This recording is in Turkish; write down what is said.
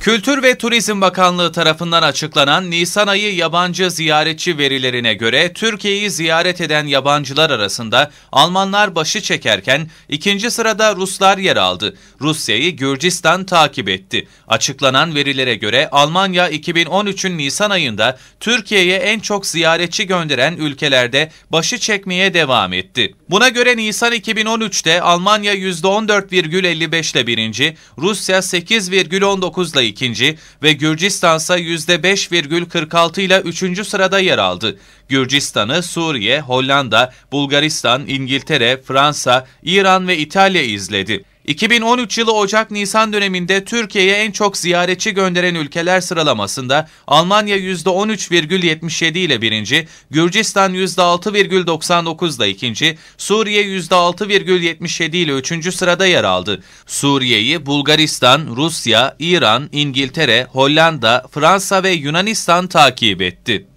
Kültür ve Turizm Bakanlığı tarafından açıklanan Nisan ayı yabancı ziyaretçi verilerine göre Türkiye'yi ziyaret eden yabancılar arasında Almanlar başı çekerken ikinci sırada Ruslar yer aldı. Rusya'yı Gürcistan takip etti. Açıklanan verilere göre Almanya 2013'ün Nisan ayında Türkiye'ye en çok ziyaretçi gönderen ülkelerde başı çekmeye devam etti. Buna göre Nisan 2013'te Almanya %14,55 ile birinci, Rusya 8,19 ile ikinci ve Gürcistan ise %5,46 ile üçüncü sırada yer aldı. Gürcistan'ı Suriye, Hollanda, Bulgaristan, İngiltere, Fransa, İran ve İtalya izledi. 2013 yılı Ocak-Nisan döneminde Türkiye'ye en çok ziyaretçi gönderen ülkeler sıralamasında Almanya %13,77 ile birinci, Gürcistan %6,99 ile ikinci, Suriye %6,77 ile üçüncü sırada yer aldı. Suriye'yi Bulgaristan, Rusya, İran, İngiltere, Hollanda, Fransa ve Yunanistan takip etti.